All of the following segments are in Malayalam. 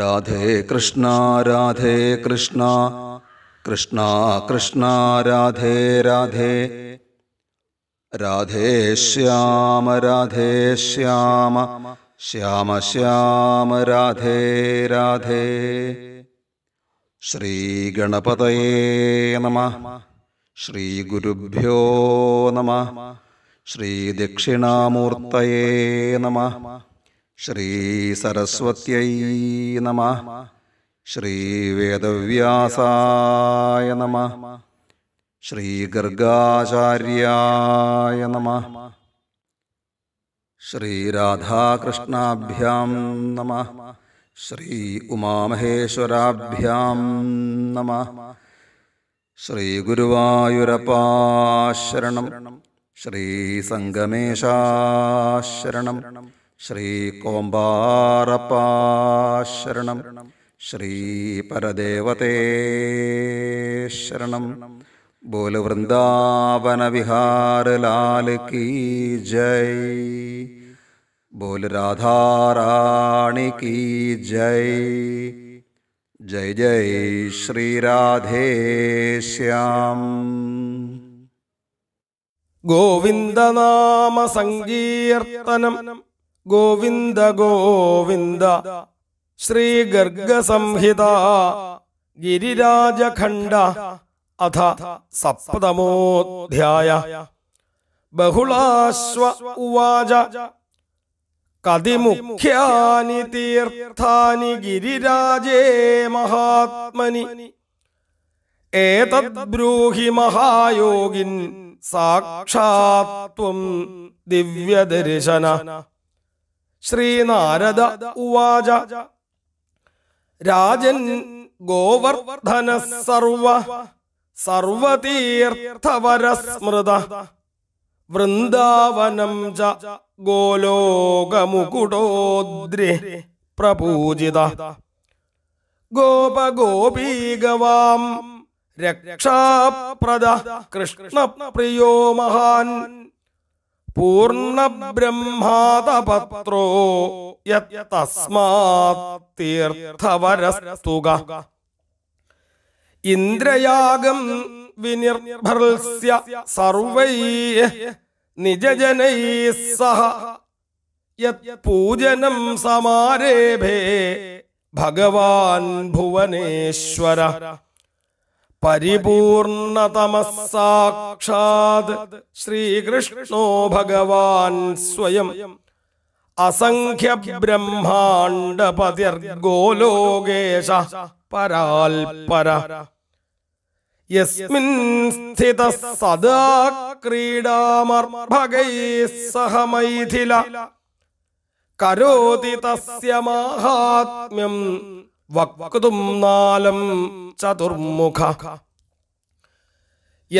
राधे कृष्णा राधे कृष्णा कृष्णा कृष्णा राधे राधे राधे श्याम राधे श्याम श्याम श्याम राधे राधे श्रीगणपतये नमः श्रीगुरुभ्यो नमः श्रीदक्षिणामूर्तये नमः ശ്രീസരസ്വത്യൈ നമ ശ്രീവേദവ്യാസായ നമ ശ്രീഗർഗാചാര്യായ നമ ശ്രീരാധാകൃഷ്ണാഭ്യം നമ ശ്രീ ഉമാമഹേശ്വരാഭ്യാം നമ ശ്രീഗുരുവായൂരപ്പാശരണം ശ്രീസംഗമേശാശരണം ശ്രീ ശ്രീപരദേവതേ ശ്രീ പരദേവതേ ശരണം ബോല വിഹാര കീ ജയ് ബോല രാധാറാണി കീ ജയ് ജയ് ജയ് ശ്രീരാധേ ശ്യാം ഗോവിന്ദനാമ സംഗീർത്തനം ഗോവിന്ദ ഗോവിന്ദ ശ്രീ ഗർഗസംഹിത ഗിരിരാജഖണ്ഡ അഥ സപ്തമോധ്യായ ബഹുളാശ്വ ഉവാച കതിമുഖ്യാനി തീർത്ഥാനി ഗിരിരാജേ മഹാത്മനി ഏതദ്ബ്രൂഹി മഹായോഗിൻ സാക്ഷാത്വം ദിവ്യദർശന ശ്രീനാരദ ഉവാച രാജൻ ഗോവർദ്ധന സർവ സർവതീർത്ഥവരസ്മൃത വൃന്ദാവനം ച ഗോലോകമുകുടോദ്രി പ്രപൂജിത ഗോപഗോപീഗവാം രക്ഷാപ്രദ കൃഷ്ണപ്രിയോ മഹാൻ ബ്രഹ്മാതപത്രോ യസ്മാർത്ഥവരസ്തുക ഇന്ദ്രയാഗം വിനിർഭർസ്യ സർവൈ നിജജനൈ സഹ യൂജനം സമാരേഭേ ഭഗവാൻ ഭുവനേശ്വര പരിപൂർണതമസാക്ഷാത് ശ്രീകൃഷ്ണോ ഭഗവാൻ സ്വയം അസംഖ്യ ബ്രഹ്മാണ്ടപതിർഗോലോകേശ പരാൽപര യസ്മിൻ സ്ഥിത സദാ ക്രീഡാമർഭകൈः സഹ മൈഥില കരോതി തസ്യ മാഹാത്മ്യം വക്തും നാലം ചതുർമുഖ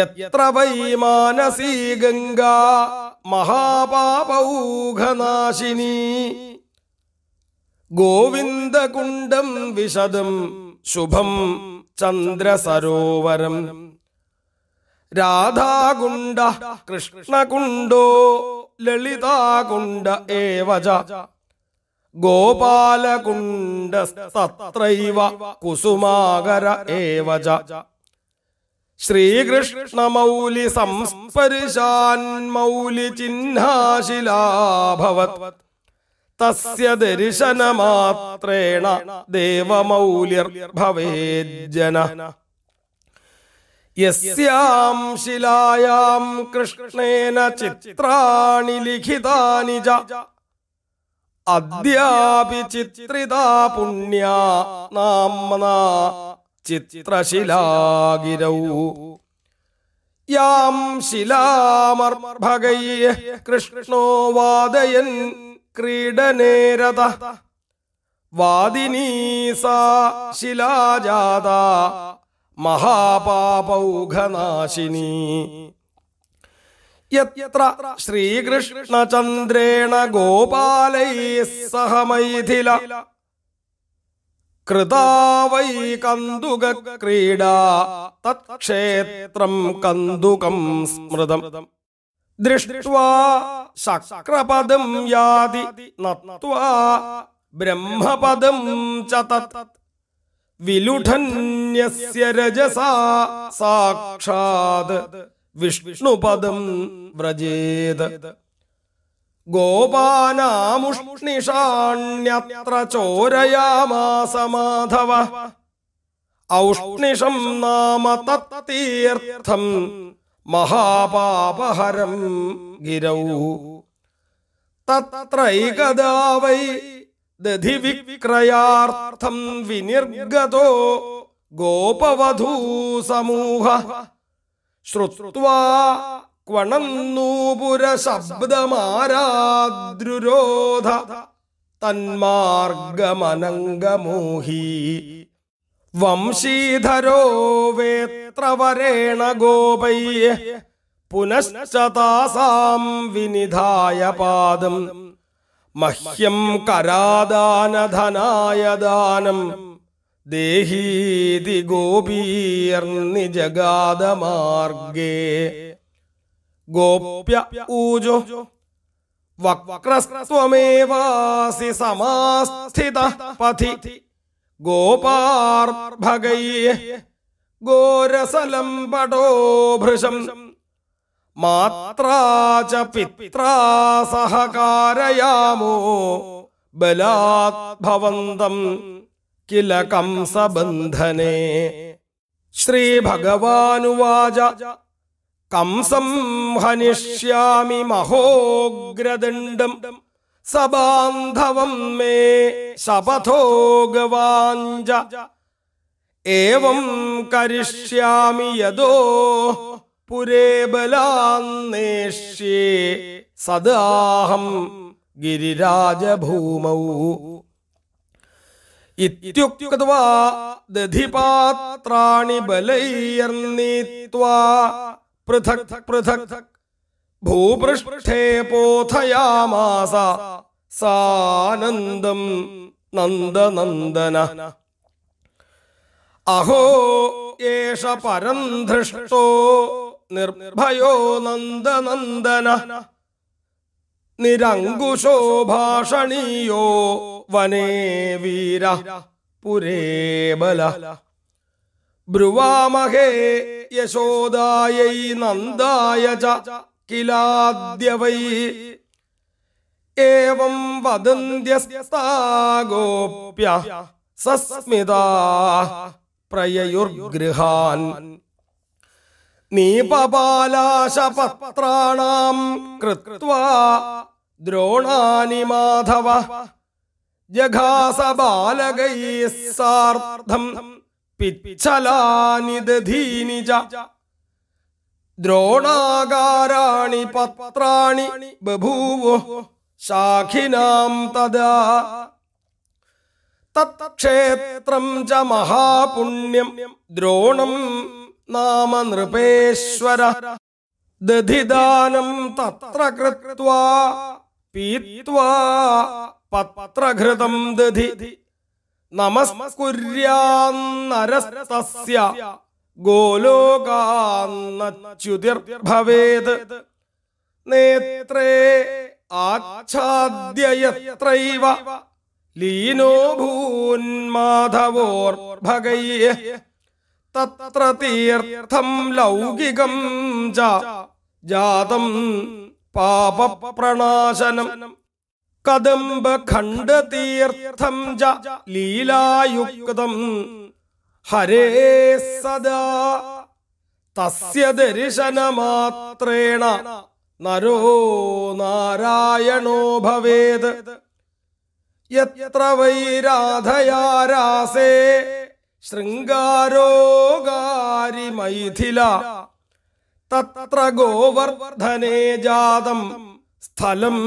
എത്ര വൈമാനസീ ഗംഗ മഹാപാപൗഘനാശിനി ഗോവിന്ദകുണ്ടം വിശദം ശുഭം ചന്ദ്രസരോവരം രാധാകുണ്ട കൃഷ്ണകുണ്ടോ ലളിതാകുണ്ട ഏവജ ഗോപാലകുണ്ടസ്തത്രൈവ കുസുമാകര ഏവച ശ്രീകൃഷ്ണമൗലി സംസ്പരിശാൻ മൗലി ചിഹ്നാശിലാഭവത് തസ്യ ദർശനമാത്രേണ ജന യസ്യാം ശിലായാം കൃഷ്ണേന ചിത്രാണി ലിഖിതാനി ജ അദ്യാപിചിത്രിതാ പുണ്യ നാമന ചിത്രശിലാഗിരൗ യാം ശിലാമർഭകൈ കൃഷ്ണോ വാദയൻ ക്രീഡനേരത വാദിനീസാ ശിലാജാത മഹാപാപൗഘനാശിനീ യത്ര ശ്രീകൃഷ്ണചന്ദ്രേണ ഗോപാലൈ സഹ മൈഥില കൃതാവൈ കന്തുക ക്രീഡാ തത്ക്ഷേത്രം കന്തുകം സ്മൃതം ദൃഷ്ട്വാ ശക്രപദം യാതി നത്വാ ബ്രഹ്മപദം ച തത് വിലുഠന്യസ്യ രജസാ സാക്ഷാത് വിഷ്ണുപദം വ്രജേത് ഗോപാനാമുഷ്ണിഷാണ്യത്ര ചോരയാമാസമാധവ ഔഷ്ണിഷം നാമ തത്തീർത്ഥം മഹാപാപഹരം ഗിരൗ തൈകദാവൈ ദധി വിക്രയാർത്ഥം വിനിർഗതോ ഗോപവധൂ സമൂഹ ശ്രുത്വാ തന്മാർഗമനംഗമോഹി വംശീധരോ വേത്രവരേണ ഗോപൈ പുനശ്ചതാസാം വിനിധായ പാദം മഹ്യം കരാദാനധനായ ദാനം ദേഹീതി ഗോപീർണി ജഗാദമാർഗേ ഗോപ്യ ഊജോ വക്രസ്വമേവാസി സമാസ്ഥിത പഥി ഗോപാർഭകൈ ഗോരസലംബടോ ഭൃശം മാത്രാ ച പിത്രാ സഹകാരയാമോ ബലാത് ഭവന്തം കില കംസബന്ധനേ ശ്രീഭഗവാനുവാച കംസം ഹനിഷ്യാമി മഹോഗ്രദണ്ഡം സബാന്ധവം മേ ശപഥോഗവാഞ്ച ഏവം കരിഷ്യാമി യദോ പുരേബലാന്നേഷ്യേ സദാഹം ഗിരിരാജഭൂമൗ ഇത്യുക്വാ ദധിപാത്രാണി ബലൈയർണീത്വാ പൃഥക് പൃഥക് ഭൂപൃഷ്ഠേ പോഥയാമാസ സാനന്ദം നന്ദനന്ദന അഹോ ഏഷ പരം ധൃഷ്ടോ നിർഭയോ നന്ദനന്ദന നിരങ്കുശോ ഭാഷണീയോ വനേ വീര പുരേ ബല ബ്രുവാമഹേ യശോദായൈ നന്ദായ ചിലാദ്യവൈ ഏവം വദന്ത്യസ്താ സസ്മിത സസ്മിതാ പ്രയയുർഗൃഹാൻ നീപപാലാശപത്രാണാം കൃത്വാ ദ്രോണാനി മാധവ ജഘാസ ബാലകൈ സാർദ്ധം പിച്ചലാനി ദധീനി ച ദ്രോണാകാരാണി പത്രാണി ബഭൂവോ ശാഖിനാം തദാ തത്ക്ഷേത്രം ച മഹാപുണ്യം ദ്രോണം നാമ നൃപേശ്വര ദധിദാനം തത്ര കൃത്വാ പീത്വാ പത്രഘൃതം ദധി നമസ്കുര്യാന്നരസ്തസ്യ ഗോലോകാന്നച്യുതിർഭവേത് നേത്രേ ആച്ഛാദ്യയത്രൈവ ലീനോ ഭൂന്മാധവോർഭകൈ തത്ര തീർത്ഥം ലൗകികം ജാതം പാപപ്രണാശനം കദംബ ജ ലീലായുക്തം ഹരേ സദാ തസ്യ ദർശനമാത്രേണ നരോ നാരായണോ ഭവേത് യത്ര വൈരാധയാരാസേ ഗാരി മൈഥില തത്ര ഗോവർദ്ധനേ ജാതം സ്ഥലം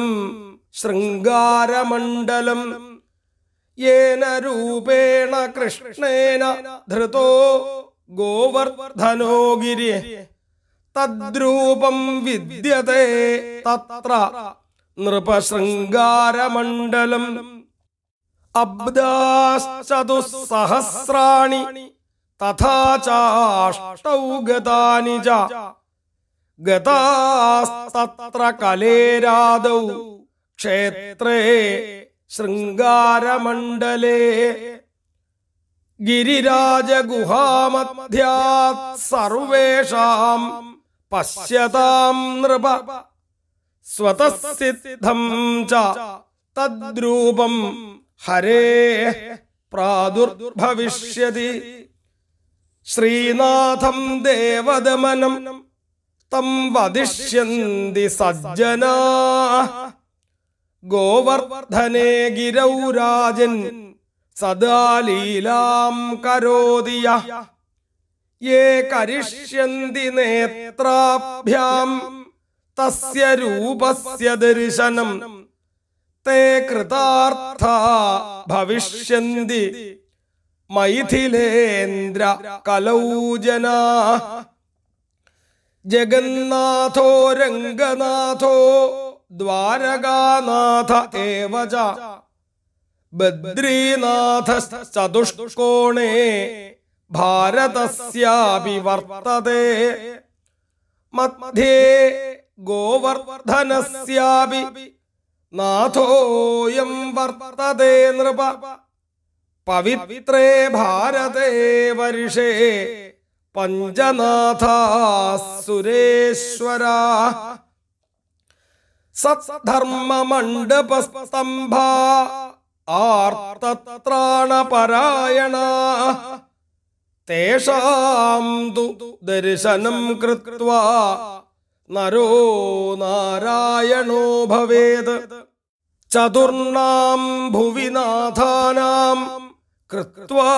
ശൃംഗാരമണ്ഡലം യേന രൂപേണ കൃഷ്ണേന ധൃതോ ഗോവർദ്ധനോ ഗിരി തദ്രൂപം വിദ്യത്തെ തത്ര നൃപശൃംഗാരമണ്ഡലം അബ്ദാശ്ചതുസഹസ്രാണി തഥാ ചാഷ്ടൗ ഗതാനി ച ഗതാസ്തത്ര കലേരാദൗ ക്ഷേത്രേ ശൃംഗാരമണ്ഡലേ ഗിരിരാജഗുഹാമധ്യാത് സർവേഷാം പശ്യതാം നൃപ സ്വതസിദ്ധം ച തദ്രൂപം ഹരേ പ്രാദുർഭവിഷ്യതി ശ്രീനാഥം ദേവദമനം തം വധിഷ്യന്തി സജ്ജന ഗോവർദ്ധനെ ഗിരൗരാജൻ സദാലീലാം കരോതിയ യേ കരിഷ്യന്തി നേത്രാഭ്യാം തസ്യ രൂപസ്യ ദർശനം തേ കൃതാർത്ഥ ഭവിഷ്യന്തി മൈഥിലേന്ദ്ര കലൗജനാ ജഗന്നാഥോ രംഗനാഥോ ദ്വാരകാനാഥ ഏവച ബദ്രീനാഥശ്ചതുഷ്കോണേ ഭാരതസ്യാപി വർത്തതേ മധ്യേ ഗോവർദ്ധനസ്യാപി നാഥോയം വർത്തതേ നൃപ പവിത്രേ ഭാരതേ വരുഷേ പഞ്ചനാഥ സുരേശ്വര സദ്ധർമ്മമണ്ഡപസ്തംഭ ആർത്തത്രാണപരായണ തേഷാം ദർശനം കൃത്വ നരോ നാരായണോ ഭവേത് ചതുർണാം ഭുവിനാഥാനാ കൃത്വാ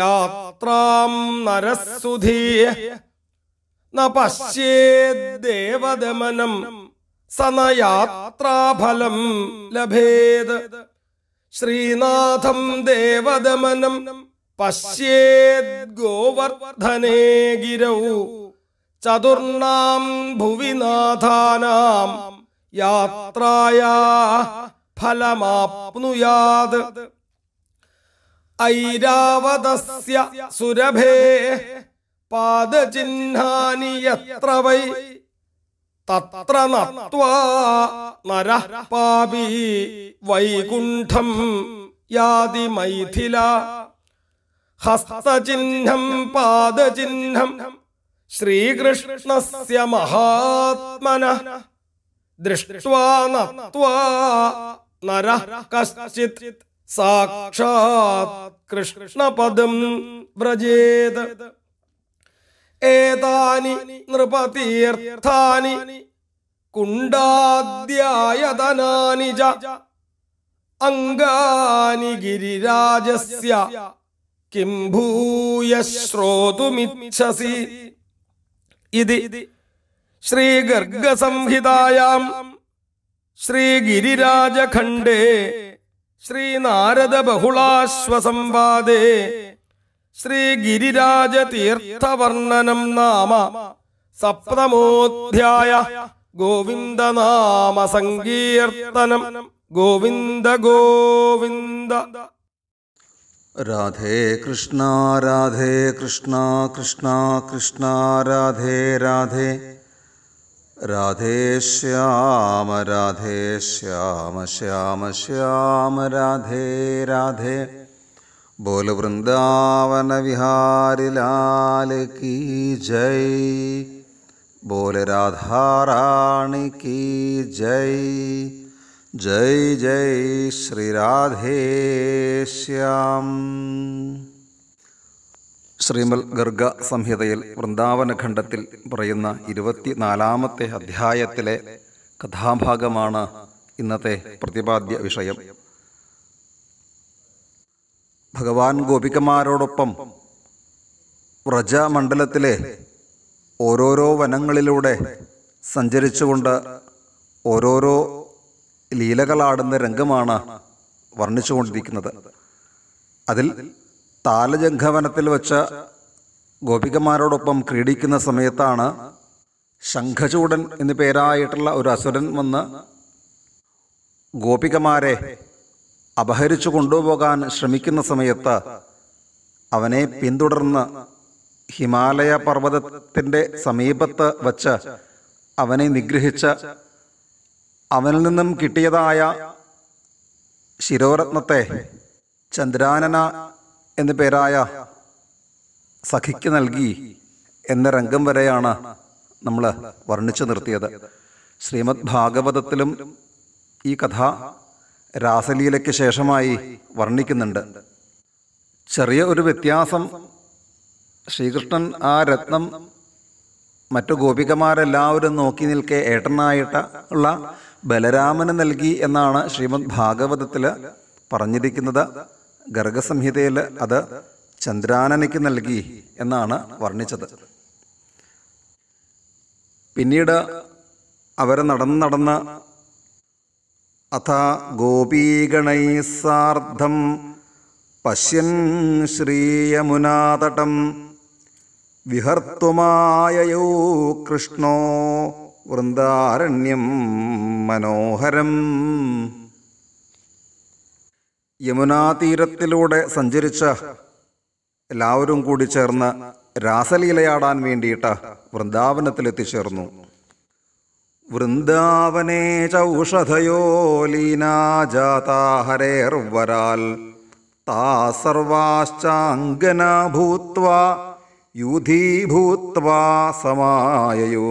യാത്രാം നരസുധീയ ന പശ്യേദ്ദേവദമനം സനയാത്രാഫലം ലഭേത് ശ്രീനാഥം ദേവദമനം പശ്യേദ് ഗോവർദ്ധനേ ഗിരൗ ചതുർണാം ഭുവിനാഥാനാം യാത്രായാ ഫലമാപ്നുയാത് ഐരാവതസ്യ സുരഭേ പാദചിഹ്നാനി യത്ര വൈ തത്ര നര പാപി വൈകുണ്ഠം യാതി മൈഥില ഹസ്തചിഹ്നം പാദചിഹ്നം ശ്രീകൃഷ്ണസ്യ മഹാത്മന ദൃഷ്ട്വാ നര കശ്ചിത് സാക്ഷാത് കൃഷ്ണപദം വ്രജേത് ഏതാനി നൃപതീർത്ഥാനി കുണ്ടാദ്യായതനാനി ച അംഗാനി ഗിരിരാജസ്യ കിം ഭൂയ ശ്രോതുമിച്ഛസി ഇതി ശ്രീഗർഗസംഹിതായാം ശ്രീഗിരിരാജഖണ്ഡേ ശ്രീനാരദ ബഹുളാശ്വസംവാദേ തീർത്ഥവർണ്ണനം നാമ സപ്തമോധ്യായ ഗോവിന്ദനാമ സങ്കീർത്തനം ഗോവിന്ദ ഗോവിന്ദ രാധേ കൃഷ്ണ രാധേ കൃഷ്ണ കൃഷ്ണ കൃഷ്ണ രാധേ രാധേ राधे श्याम राधे श्याम श्याम श्याम राधे राधे बोल वृंदावन विहारी लाल की जय बोल राधा रानी की जय जय जय श्री राधे श्याम ശ്രീമൽ ഗർഗ സംഹിതയിൽ വൃന്ദാവനഖണ്ഡത്തിൽ പറയുന്ന ഇരുപത്തിനാലാമത്തെ അധ്യായത്തിലെ കഥാഭാഗമാണ് ഇന്നത്തെ പ്രതിപാദ്യ വിഷയം ഭഗവാൻ ഗോപികമാരോടൊപ്പം വ്രജമണ്ഡലത്തിലെ ഓരോരോ വനങ്ങളിലൂടെ സഞ്ചരിച്ചുകൊണ്ട് ഓരോരോ ലീലകളാടുന്ന രംഗമാണ് വർണ്ണിച്ചുകൊണ്ടിരിക്കുന്നത് അതിൽ താലജംഘവനത്തിൽ വച്ച് ഗോപികമാരോടൊപ്പം ക്രീഡിക്കുന്ന സമയത്താണ് ശംഖചൂടൻ എന്നു പേരായിട്ടുള്ള ഒരു അസുരൻ വന്ന് ഗോപികമാരെ അപഹരിച്ചു കൊണ്ടുപോകാൻ ശ്രമിക്കുന്ന സമയത്ത് അവനെ പിന്തുടർന്ന് ഹിമാലയ പർവ്വതത്തിൻ്റെ സമീപത്ത് വച്ച് അവനെ നിഗ്രഹിച്ച് അവനിൽ നിന്നും കിട്ടിയതായ ശിരോരത്നത്തെ ചന്ദ്രാനന എന്ന പേരായ സഖിക്ക് നൽകി എന്ന രംഗം വരെയാണ് നമ്മൾ വർണ്ണിച്ചു നിർത്തിയത് ശ്രീമദ് ഭാഗവതത്തിലും ഈ കഥ രാസലീലയ്ക്ക് ശേഷമായി വർണ്ണിക്കുന്നുണ്ട് ചെറിയ ഒരു വ്യത്യാസം ശ്രീകൃഷ്ണൻ ആ രത്നം മറ്റു ഗോപികമാരെല്ലാവരും നോക്കി നിൽക്കെ ഏട്ടനായിട്ട് ഉള്ള ബലരാമന് നൽകി എന്നാണ് ശ്രീമദ് ഭാഗവതത്തിൽ പറഞ്ഞിരിക്കുന്നത് ഗർഗസംഹിതയിൽ അത് ചന്ദ്രാനനയ്ക്ക് നൽകി എന്നാണ് വർണ്ണിച്ചത് പിന്നീട് അവർ നടന്ന് നടന്ന് അഥ ഗോപീഗണൈ സാർദ്ധം പശ്യൻ ശ്രീയമുനാതടം വിഹർത്തുമായയോ കൃഷ്ണോ വൃന്ദാരണ്യം മനോഹരം യമുനാതീരത്തിലൂടെ സഞ്ചരിച്ച എല്ലാവരും കൂടി ചേർന്ന് രാസലീലയാടാൻ വേണ്ടിയിട്ട് വൃന്ദാവനത്തിലെത്തിച്ചേർന്നു വൃന്ദാവനേ ചൗഷധയോലീനാജാതാഹരേർവരാൽ താ സർവാശ്ചാംഗന ഭൂത്വ യൂഥീഭൂത്വ സമായയോ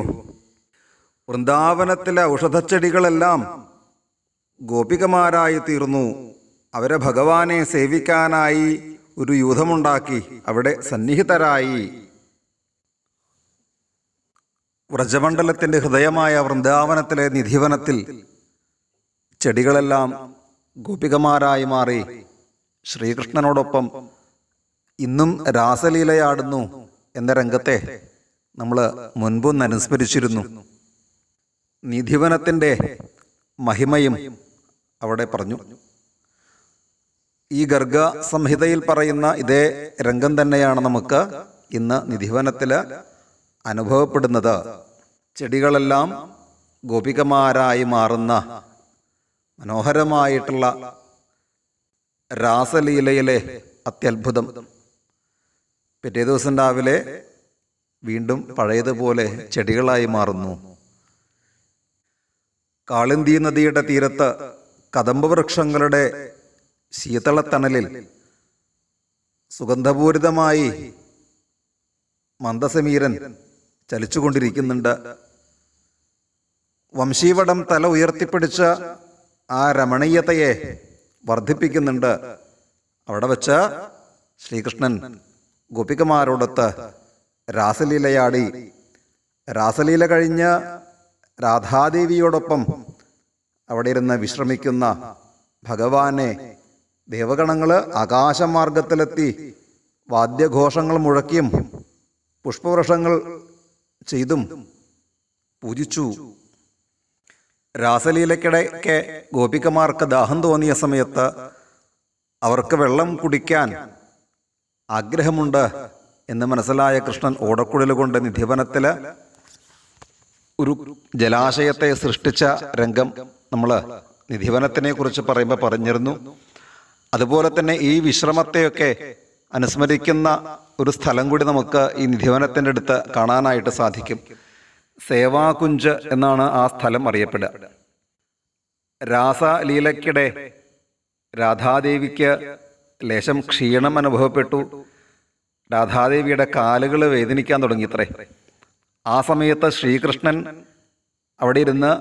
വൃന്ദാവനത്തിലെ ഔഷധച്ചെടികളെല്ലാം ഗോപികമാരായി തീർന്നു അവരെ ഭഗവാനെ സേവിക്കാനായി ഒരു യൂഥമുണ്ടാക്കി അവിടെ സന്നിഹിതരായി വ്രജമണ്ഡലത്തിൻ്റെ ഹൃദയമായ വൃന്ദാവനത്തിലെ നിധിവനത്തിൽ ചെടികളെല്ലാം ഗോപികമാരായി മാറി ശ്രീകൃഷ്ണനോടൊപ്പം ഇന്നും രാസലീലയാടുന്നു എന്ന രംഗത്തെ നമ്മൾ മുൻപും അനുസ്മരിച്ചിരുന്നു നിധിവനത്തിൻ്റെ മഹിമയും അവിടെ പറഞ്ഞു ഈ ഗർഗ സംഹിതയിൽ പറയുന്ന ഇതേ രംഗം തന്നെയാണ് നമുക്ക് ഇന്ന് നിധിവനത്തിൽ അനുഭവപ്പെടുന്നത് ചെടികളെല്ലാം ഗോപികമാരായി മാറുന്ന മനോഹരമായിട്ടുള്ള രാസലീലയിലെ അത്യത്ഭുതം പിറ്റേ ദിവസം രാവിലെ വീണ്ടും പഴയതുപോലെ ചെടികളായി മാറുന്നു കാളിന്തി നദിയുടെ തീരത്ത് കദംബവൃക്ഷങ്ങളുടെ ശീതളത്തണലിൽ സുഗന്ധപൂരിതമായി മന്ദസമീരൻ ചലിച്ചുകൊണ്ടിരിക്കുന്നുണ്ട് വംശീവടം തല ഉയർത്തിപ്പിടിച്ച ആ രമണീയതയെ വർദ്ധിപ്പിക്കുന്നുണ്ട് അവിടെ വച്ച് ശ്രീകൃഷ്ണൻ ഗോപികമാരോടൊത്ത് രാസലീലയാടി രാസലീല കഴിഞ്ഞ് രാധാദേവിയോടൊപ്പം അവിടെ ഇരുന്ന് വിശ്രമിക്കുന്ന ഭഗവാനെ ദേവഗണങ്ങൾ ആകാശമാർഗത്തിലെത്തി വാദ്യഘോഷങ്ങൾ മുഴക്കിയും പുഷ്പവൃഷങ്ങൾ ചെയ്തും പൂജിച്ചു രാസലീലയ്ക്കിടയ്ക്ക് ഗോപികമാർക്ക് ദാഹം തോന്നിയ സമയത്ത് അവർക്ക് വെള്ളം കുടിക്കാൻ ആഗ്രഹമുണ്ട് എന്ന് മനസ്സിലായ കൃഷ്ണൻ ഓടക്കുഴൽ കൊണ്ട് നിധിവനത്തിൽ ഒരു ജലാശയത്തെ സൃഷ്ടിച്ച രംഗം നമ്മൾ നിധിവനത്തിനെ കുറിച്ച് പറയുമ്പോൾ പറഞ്ഞിരുന്നു അതുപോലെ തന്നെ ഈ വിശ്രമത്തെയൊക്കെ അനുസ്മരിക്കുന്ന ഒരു സ്ഥലം കൂടി നമുക്ക് ഈ നിധിവനത്തിൻ്റെ അടുത്ത് കാണാനായിട്ട് സാധിക്കും സേവാകുഞ്ച് എന്നാണ് ആ സ്ഥലം അറിയപ്പെടുക രാസലീലയ്ക്കിടെ രാധാദേവിക്ക് ലേശം ക്ഷീണം അനുഭവപ്പെട്ടു രാധാദേവിയുടെ കാലുകൾ വേദനിക്കാൻ തുടങ്ങിത്രേ ആ സമയത്ത് ശ്രീകൃഷ്ണൻ അവിടെ ഇരുന്ന്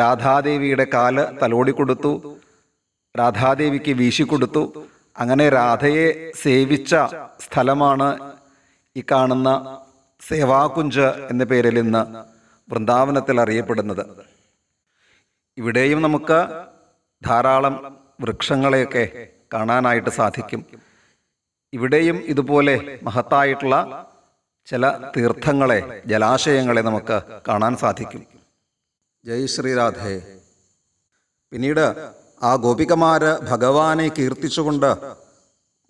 രാധാദേവിയുടെ കാല് തലോടി കൊടുത്തു രാധാദേവിക്ക് വീശിക്കൊടുത്തു അങ്ങനെ രാധയെ സേവിച്ച സ്ഥലമാണ് ഈ കാണുന്ന സേവാകുഞ്ച് എന്ന പേരിൽ ഇന്ന് വൃന്ദാവനത്തിൽ അറിയപ്പെടുന്നത് ഇവിടെയും നമുക്ക് ധാരാളം വൃക്ഷങ്ങളെയൊക്കെ കാണാനായിട്ട് സാധിക്കും ഇവിടെയും ഇതുപോലെ മഹത്തായിട്ടുള്ള ചില തീർത്ഥങ്ങളെ ജലാശയങ്ങളെ നമുക്ക് കാണാൻ സാധിക്കും ജയ് ശ്രീരാധേ പിന്നീട് ആ ഗോപികമാര് ഭഗവാനെ കീർത്തിച്ചുകൊണ്ട്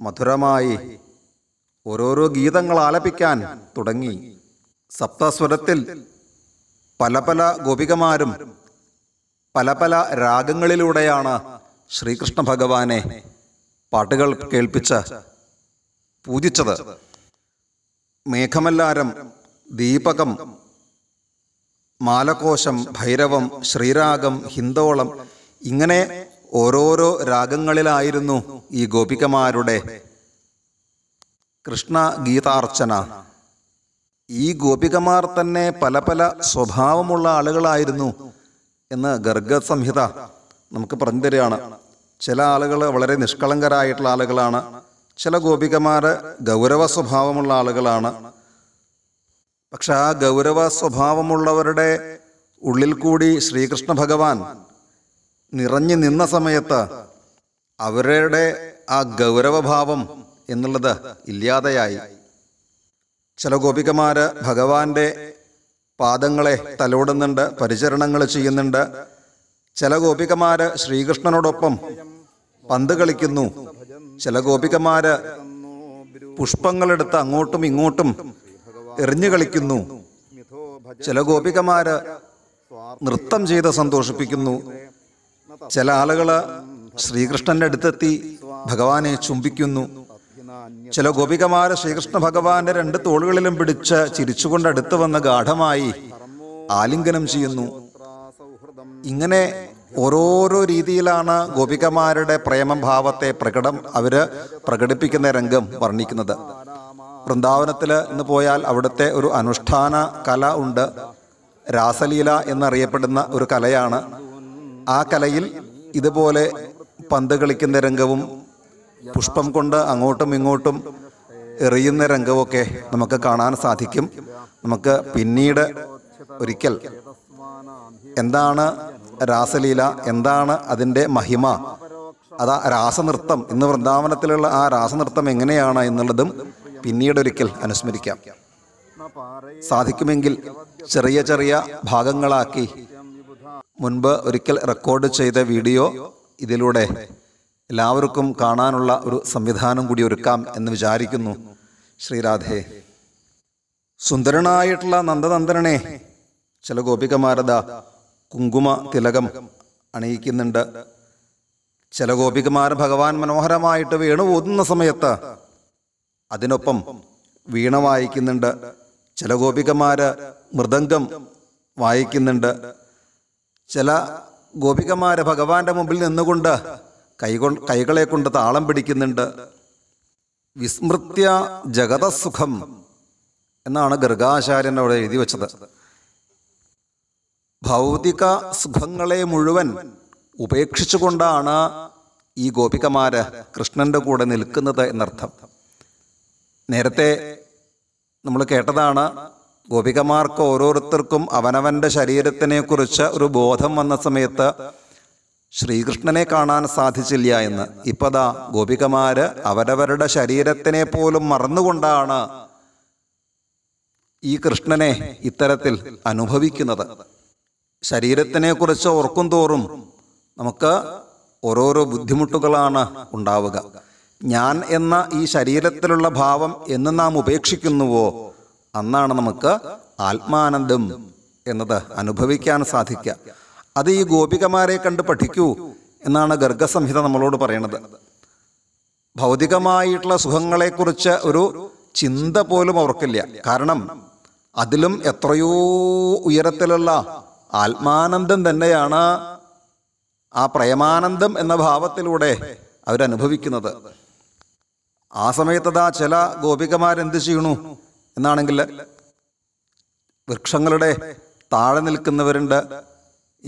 മധുരമായി ഓരോരോ ഗീതങ്ങൾ ആലപിക്കാൻ തുടങ്ങി സപ്തസ്വരത്തിൽ പല പല ഗോപികമാരും പല പല രാഗങ്ങളിലൂടെയാണ് ശ്രീകൃഷ്ണ ഭഗവാനെ പാട്ടുകൾ കേൾപ്പിച്ച് പൂജിച്ചത് മേഘമല്ലാരം ദീപകം മാലകോശം ഭൈരവം ശ്രീരാഗം ഹിന്ദോളം ഇങ്ങനെ ഓരോരോ രാഗങ്ങളിലായിരുന്നു ഈ ഗോപികമാരുടെ കൃഷ്ണ ഗീതാർച്ചന ഈ ഗോപികമാർ തന്നെ പല പല സ്വഭാവമുള്ള ആളുകളായിരുന്നു എന്ന് ഗർഗ സംഹിത നമുക്ക് പറഞ്ഞു തരികയാണ് ചില ആളുകൾ വളരെ നിഷ്കളങ്കരായിട്ടുള്ള ആളുകളാണ് ചില ഗോപികമാർ ഗൗരവ സ്വഭാവമുള്ള ആളുകളാണ് പക്ഷെ ആ ഗൗരവ സ്വഭാവമുള്ളവരുടെ ഉള്ളിൽ കൂടി ശ്രീകൃഷ്ണ ഭഗവാൻ നിറഞ്ഞു നിന്ന സമയത്ത് അവരുടെ ആ ഗൗരവഭാവം എന്നുള്ളത് ഇല്ലാതെയായി ചില ഗോപികമാർ ഭഗവാന്റെ പാദങ്ങളെ തലോടുന്നുണ്ട് പരിചരണങ്ങൾ ചെയ്യുന്നുണ്ട് ചില ഗോപികമാർ ശ്രീകൃഷ്ണനോടൊപ്പം പന്ത് കളിക്കുന്നു ചില ഗോപികമാർ പുഷ്പങ്ങളെടുത്ത് അങ്ങോട്ടും ഇങ്ങോട്ടും എറിഞ്ഞു കളിക്കുന്നു ചില ഗോപികമാര് നൃത്തം ചെയ്ത് സന്തോഷിപ്പിക്കുന്നു ചില ആളുകൾ ശ്രീകൃഷ്ണന്റെ അടുത്തെത്തി ഭഗവാനെ ചുംബിക്കുന്നു ചില ഗോപികമാര് ശ്രീകൃഷ്ണ ഭഗവാന്റെ രണ്ട് തോളുകളിലും പിടിച്ച് ചിരിച്ചുകൊണ്ട് അടുത്ത് വന്ന് ഗാഠമായി ആലിംഗനം ചെയ്യുന്നു ഇങ്ങനെ ഓരോരോ രീതിയിലാണ് ഗോപികമാരുടെ പ്രേമഭാവത്തെ പ്രകടം അവര് പ്രകടിപ്പിക്കുന്ന രംഗം വർണ്ണിക്കുന്നത് വൃന്ദാവനത്തിൽ ഇന്ന് പോയാൽ അവിടുത്തെ ഒരു അനുഷ്ഠാന കല ഉണ്ട് രാസലീല എന്നറിയപ്പെടുന്ന ഒരു കലയാണ് ആ കലയിൽ ഇതുപോലെ പന്ത് കളിക്കുന്ന രംഗവും പുഷ്പം കൊണ്ട് അങ്ങോട്ടും ഇങ്ങോട്ടും എറിയുന്ന രംഗമൊക്കെ നമുക്ക് കാണാൻ സാധിക്കും നമുക്ക് പിന്നീട് ഒരിക്കൽ എന്താണ് രാസലീല എന്താണ് അതിൻ്റെ മഹിമ അതാ രാസനൃത്തം ഇന്ന് വൃന്ദാവനത്തിലുള്ള ആ രാസനൃത്തം എങ്ങനെയാണ് എന്നുള്ളതും പിന്നീട് ഒരിക്കൽ അനുസ്മരിക്കാം സാധിക്കുമെങ്കിൽ ചെറിയ ചെറിയ ഭാഗങ്ങളാക്കി മുൻപ് ഒരിക്കൽ റെക്കോർഡ് ചെയ്ത വീഡിയോ ഇതിലൂടെ എല്ലാവർക്കും കാണാനുള്ള ഒരു സംവിധാനം കൂടി ഒരുക്കാം എന്ന് വിചാരിക്കുന്നു ശ്രീരാധേ സുന്ദരനായിട്ടുള്ള നന്ദനന്ദനെ ചില ഗോപികമാരത കുങ്കുമ തിലകം അണിയിക്കുന്നുണ്ട് ചില ഗോപികമാർ ഭഗവാൻ മനോഹരമായിട്ട് വീണു ഓതുന്ന സമയത്ത് അതിനൊപ്പം വീണ വായിക്കുന്നുണ്ട് ചില ഗോപികമാര് മൃദംഗം വായിക്കുന്നുണ്ട് ചില ഗോപികമാരെ ഭഗവാന്റെ മുമ്പിൽ നിന്നുകൊണ്ട് കൈകൊ കൈകളെ കൊണ്ട് താളം പിടിക്കുന്നുണ്ട് വിസ്മൃത്യ ജഗതസുഖം എന്നാണ് ഗർഗാചാര്യൻ അവിടെ എഴുതി വച്ചത് ഭൗതിക സുഖങ്ങളെ മുഴുവൻ ഉപേക്ഷിച്ചുകൊണ്ടാണ് ഈ ഗോപികമാര് കൃഷ്ണന്റെ കൂടെ നിൽക്കുന്നത് എന്നർത്ഥം നേരത്തെ നമ്മൾ കേട്ടതാണ് ഗോപികമാർക്ക് ഓരോരുത്തർക്കും അവനവൻ്റെ ശരീരത്തിനെക്കുറിച്ച് ഒരു ബോധം വന്ന സമയത്ത് ശ്രീകൃഷ്ണനെ കാണാൻ സാധിച്ചില്ല എന്ന് ഇപ്പതാ ഗോപികമാര് അവരവരുടെ ശരീരത്തിനെ പോലും മറന്നുകൊണ്ടാണ് ഈ കൃഷ്ണനെ ഇത്തരത്തിൽ അനുഭവിക്കുന്നത് കുറിച്ച് ഓർക്കും തോറും നമുക്ക് ഓരോരോ ബുദ്ധിമുട്ടുകളാണ് ഉണ്ടാവുക ഞാൻ എന്ന ഈ ശരീരത്തിലുള്ള ഭാവം എന്ന് നാം ഉപേക്ഷിക്കുന്നുവോ അന്നാണ് നമുക്ക് ആത്മാനന്ദം എന്നത് അനുഭവിക്കാൻ സാധിക്കുക അത് ഈ ഗോപികമാരെ കണ്ട് പഠിക്കൂ എന്നാണ് ഗർഗസംഹിത നമ്മളോട് പറയണത് ഭൗതികമായിട്ടുള്ള സുഖങ്ങളെക്കുറിച്ച് ഒരു ചിന്ത പോലും അവർക്കില്ല കാരണം അതിലും എത്രയോ ഉയരത്തിലുള്ള ആത്മാനന്ദം തന്നെയാണ് ആ പ്രേമാനന്ദം എന്ന ഭാവത്തിലൂടെ അവരനുഭവിക്കുന്നത് ആ സമയത്ത് ചില ഗോപികമാരെന്ത് ചെയ്യണു എന്നാണെങ്കിൽ വൃക്ഷങ്ങളുടെ താഴെ നിൽക്കുന്നവരുണ്ട്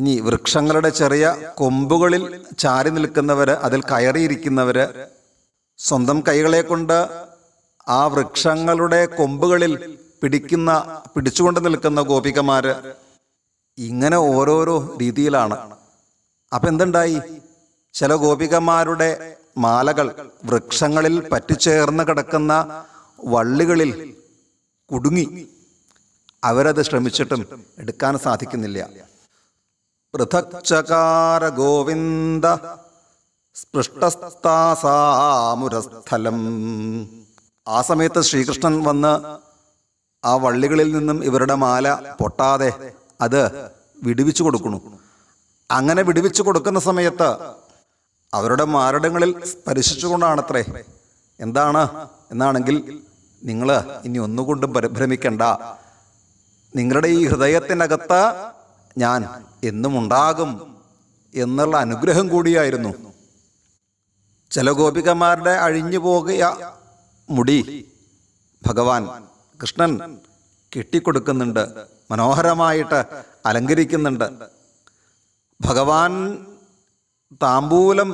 ഇനി വൃക്ഷങ്ങളുടെ ചെറിയ കൊമ്പുകളിൽ ചാരി നിൽക്കുന്നവർ അതിൽ കയറിയിരിക്കുന്നവർ സ്വന്തം കൈകളെ കൊണ്ട് ആ വൃക്ഷങ്ങളുടെ കൊമ്പുകളിൽ പിടിക്കുന്ന പിടിച്ചുകൊണ്ട് നിൽക്കുന്ന ഗോപികമാർ ഇങ്ങനെ ഓരോരോ രീതിയിലാണ് അപ്പം എന്തുണ്ടായി ചില ഗോപികമാരുടെ മാലകൾ വൃക്ഷങ്ങളിൽ പറ്റിച്ചേർന്ന് കിടക്കുന്ന വള്ളികളിൽ കുടുങ്ങി അവരത് ശ്രമിച്ചിട്ടും എടുക്കാൻ സാധിക്കുന്നില്ല പൃഥക്ചകാര ഗോവിന്ദ സ്പൃഷ്ടസ്ഥാസാമുരസ്ഥലം ആ സമയത്ത് ശ്രീകൃഷ്ണൻ വന്ന് ആ വള്ളികളിൽ നിന്നും ഇവരുടെ മാല പൊട്ടാതെ അത് വിടുവിച്ചു കൊടുക്കുന്നു അങ്ങനെ വിടുവിച്ചു കൊടുക്കുന്ന സമയത്ത് അവരുടെ മാരടങ്ങളിൽ സ്പരിശിച്ചുകൊണ്ടാണത്രേ എന്താണ് എന്നാണെങ്കിൽ നിങ്ങൾ ഇനി ഒന്നുകൊണ്ടും പരിഭ്രമിക്കണ്ട നിങ്ങളുടെ ഈ ഹൃദയത്തിനകത്ത് ഞാൻ എന്നുമുണ്ടാകും എന്നുള്ള അനുഗ്രഹം കൂടിയായിരുന്നു ചില ഗോപികമാരുടെ അഴിഞ്ഞു പോകിയ മുടി ഭഗവാൻ കൃഷ്ണൻ കെട്ടിക്കൊടുക്കുന്നുണ്ട് മനോഹരമായിട്ട് അലങ്കരിക്കുന്നുണ്ട് ഭഗവാൻ താമ്പൂലം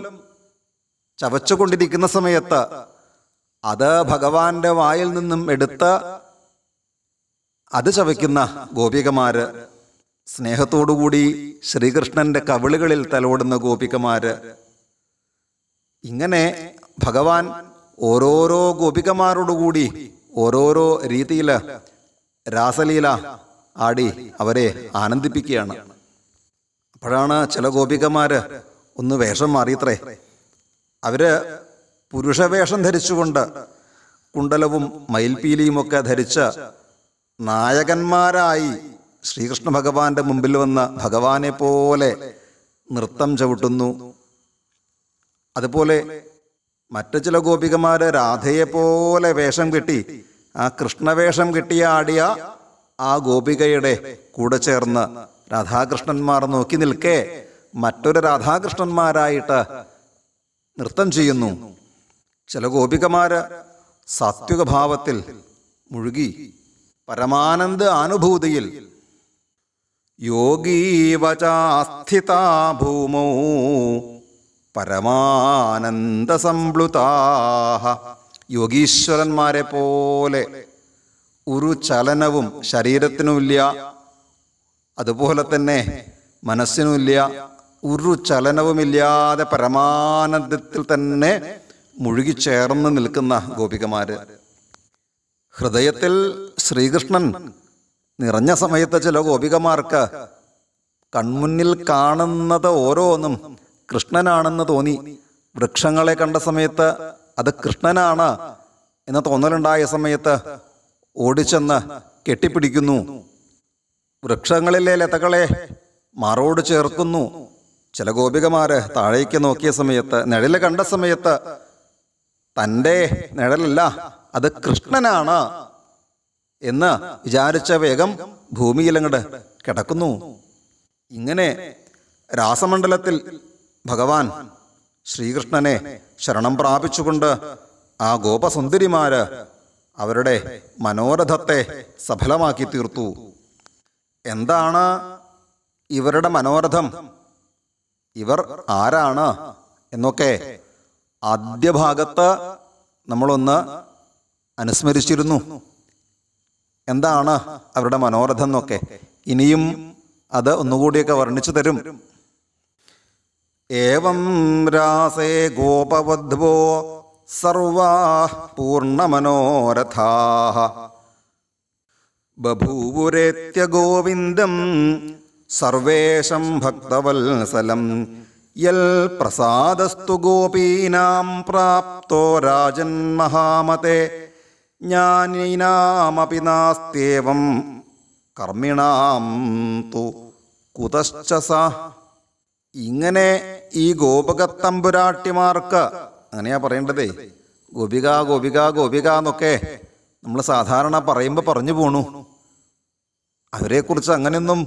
ചവച്ചുകൊണ്ടിരിക്കുന്ന സമയത്ത് അത് ഭഗവാന്റെ വായിൽ നിന്നും എടുത്ത അത് ചവയ്ക്കുന്ന ഗോപികമാര് സ്നേഹത്തോടുകൂടി ശ്രീകൃഷ്ണന്റെ കവിളുകളിൽ തലോടുന്ന ഗോപികമാര് ഇങ്ങനെ ഭഗവാൻ ഓരോരോ ഗോപികമാരോടുകൂടി ഓരോരോ രീതിയിൽ രാസലീല ആടി അവരെ ആനന്ദിപ്പിക്കുകയാണ് അപ്പോഴാണ് ചില ഗോപികമാര് ഒന്ന് വേഷം മാറിയത്രേ അവര് പുരുഷവേഷം ധരിച്ചുകൊണ്ട് കുണ്ടലവും മയിൽപീലിയുമൊക്കെ ധരിച്ച നായകന്മാരായി ശ്രീകൃഷ്ണ ഭഗവാന്റെ മുമ്പിൽ വന്ന ഭഗവാനെ പോലെ നൃത്തം ചവിട്ടുന്നു അതുപോലെ മറ്റു ചില ഗോപികമാർ രാധയെ പോലെ വേഷം കെട്ടി ആ കൃഷ്ണവേഷം കിട്ടിയ ആടിയ ആ ഗോപികയുടെ കൂടെ ചേർന്ന് രാധാകൃഷ്ണന്മാർ നോക്കി നിൽക്കേ മറ്റൊരു രാധാകൃഷ്ണന്മാരായിട്ട് നൃത്തം ചെയ്യുന്നു ചില ഗോപികമാര് സാത്വികഭാവത്തിൽ മുഴുകി പരമാനന്ദ അനുഭൂതിയിൽ യോഗീവചാസ്ഥിത ഭൂമോ പരമാനന്ദ സംപ്ലുതാഹ യോഗീശ്വരന്മാരെ പോലെ ഒരു ചലനവും ശരീരത്തിനുമില്ല അതുപോലെ തന്നെ മനസ്സിനുമില്ല ഒരു ചലനവുമില്ലാതെ പരമാനന്ദത്തിൽ തന്നെ മുഴുകിച്ചേർന്ന് നിൽക്കുന്ന ഗോപികമാർ ഹൃദയത്തിൽ ശ്രീകൃഷ്ണൻ നിറഞ്ഞ സമയത്ത് ചില ഗോപികമാർക്ക് കൺമുന്നിൽ കാണുന്നത് ഓരോന്നും കൃഷ്ണനാണെന്ന് തോന്നി വൃക്ഷങ്ങളെ കണ്ട സമയത്ത് അത് കൃഷ്ണനാണ് എന്ന തോന്നലുണ്ടായ സമയത്ത് ഓടിച്ചെന്ന് കെട്ടിപ്പിടിക്കുന്നു വൃക്ഷങ്ങളിലെ ലതകളെ മാറോട് ചേർക്കുന്നു ചില ഗോപികമാര് താഴേക്ക് നോക്കിയ സമയത്ത് നിഴല് കണ്ട സമയത്ത് തൻ്റെ നിഴലല്ല അത് കൃഷ്ണനാണ് എന്ന് വിചാരിച്ച വേഗം അങ്ങോട്ട് കിടക്കുന്നു ഇങ്ങനെ രാസമണ്ഡലത്തിൽ ഭഗവാൻ ശ്രീകൃഷ്ണനെ ശരണം പ്രാപിച്ചുകൊണ്ട് ആ ഗോപസുന്ദരിമാര് അവരുടെ മനോരഥത്തെ സഫലമാക്കി തീർത്തു എന്താണ് ഇവരുടെ മനോരഥം ഇവർ ആരാണ് എന്നൊക്കെ ആദ്യ ഭാഗത്ത് നമ്മളൊന്ന് അനുസ്മരിച്ചിരുന്നു എന്താണ് അവരുടെ മനോരഥം എന്നൊക്കെ ഇനിയും അത് ഒന്നുകൂടിയൊക്കെ വർണ്ണിച്ചു തരും ഏവം രാസേ ഗോപവദ്വോ സർവാ പൂർണ്ണമനോരഥാ ബഭൂപുരേത്യ ഗോവിന്ദം സർവേഷം ഭക്തവത്സലം യൽ പ്രസാദസ്തു ഗോപീനാം പ്രാപ്തോ രാജൻ മഹാമതേ ജ്ഞാനീനാമപി നാസ്തേവം കർമ്മിണാം തു കുതശ്ച സ ഇങ്ങനെ ഈ ഗോപകത്തമ്പുരാട്ടിമാർക്ക് അങ്ങനെയാ പറയേണ്ടതേ ഗോപിക ഗോപിക ഗോപിക എന്നൊക്കെ നമ്മൾ സാധാരണ പറയുമ്പോൾ പറഞ്ഞു പോണു അവരെക്കുറിച്ച് അങ്ങനെയൊന്നും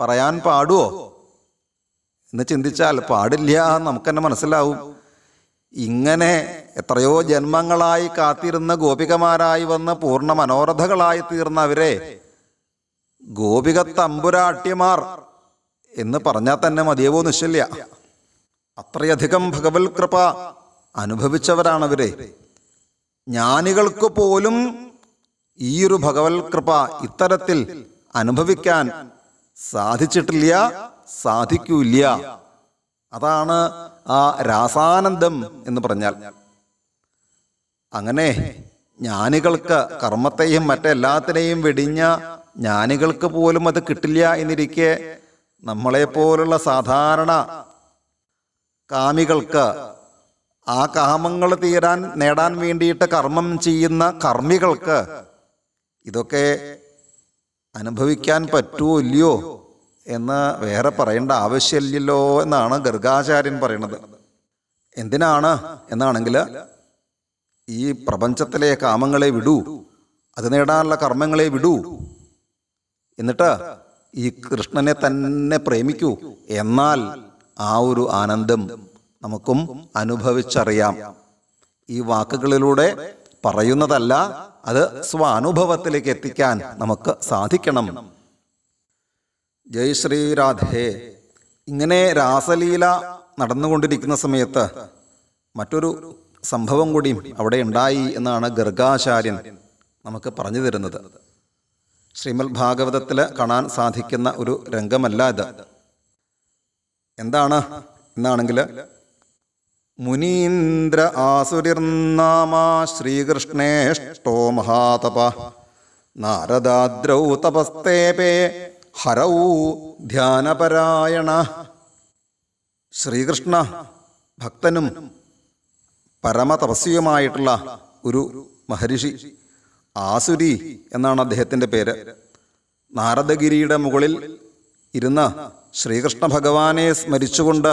പറയാൻ പാടുമോ എന്ന് ചിന്തിച്ചാൽ പാടില്ല നമുക്ക് തന്നെ മനസ്സിലാവും ഇങ്ങനെ എത്രയോ ജന്മങ്ങളായി കാത്തിരുന്ന ഗോപികമാരായി വന്ന് പൂർണ്ണ മനോരഥകളായി തീർന്ന അവരെ ഗോപിക തമ്പുരാട്ടിമാർ എന്ന് പറഞ്ഞാൽ തന്നെ മതിയവോ നിശ്ചല്യ അത്രയധികം ഭഗവത് കൃപ അനുഭവിച്ചവരാണവരെ ജ്ഞാനികൾക്ക് പോലും ഈ ഒരു ഭഗവത് കൃപ ഇത്തരത്തിൽ അനുഭവിക്കാൻ സാധിച്ചിട്ടില്ല സാധിക്കൂല അതാണ് ആ രാസാനന്ദം എന്ന് പറഞ്ഞാൽ അങ്ങനെ ജ്ഞാനികൾക്ക് കർമ്മത്തെയും മറ്റെല്ലാത്തിനെയും വെടിഞ്ഞ ജ്ഞാനികൾക്ക് പോലും അത് കിട്ടില്ല എന്നിരിക്കെ നമ്മളെപ്പോലുള്ള സാധാരണ കാമികൾക്ക് ആ കാമങ്ങൾ തീരാൻ നേടാൻ വേണ്ടിയിട്ട് കർമ്മം ചെയ്യുന്ന കർമ്മികൾക്ക് ഇതൊക്കെ അനുഭവിക്കാൻ പറ്റുമോ ഇല്ലയോ എന്ന് വേറെ പറയേണ്ട ആവശ്യമില്ലല്ലോ എന്നാണ് ഗർഗാചാര്യൻ പറയണത് എന്തിനാണ് എന്നാണെങ്കിൽ ഈ പ്രപഞ്ചത്തിലെ കാമങ്ങളെ വിടൂ അത് നേടാനുള്ള കർമ്മങ്ങളെ വിടൂ എന്നിട്ട് ഈ കൃഷ്ണനെ തന്നെ പ്രേമിക്കൂ എന്നാൽ ആ ഒരു ആനന്ദം നമുക്കും അനുഭവിച്ചറിയാം ഈ വാക്കുകളിലൂടെ പറയുന്നതല്ല അത് സ്വാനുഭവത്തിലേക്ക് എത്തിക്കാൻ നമുക്ക് സാധിക്കണം ജയ് ശ്രീ രാധേ ഇങ്ങനെ രാസലീല നടന്നുകൊണ്ടിരിക്കുന്ന സമയത്ത് മറ്റൊരു സംഭവം കൂടിയും അവിടെ ഉണ്ടായി എന്നാണ് ഗർഗാചാര്യൻ നമുക്ക് പറഞ്ഞു തരുന്നത് ശ്രീമത് ഭാഗവതത്തിൽ കാണാൻ സാധിക്കുന്ന ഒരു രംഗമല്ല ഇത് എന്താണ് എന്നാണെങ്കിൽ മുനീന്ദ്ര ആസുരിർനാമ ശ്രീകൃഷ്ണേഷ്ടോ മഹാതപ നാരദാദ്രൗ തപസ്തേപേ ഹരൗ ധ്യാനപരായണ ശ്രീകൃഷ്ണ ഭക്തനും പരമതപസ്വിയുമായിട്ടുള്ള ഒരു മഹർഷി ആസുരി എന്നാണ് അദ്ദേഹത്തിൻ്റെ പേര് നാരദഗിരിയുടെ മുകളിൽ ഇരുന്ന ശ്രീകൃഷ്ണ ഭഗവാനെ സ്മരിച്ചുകൊണ്ട്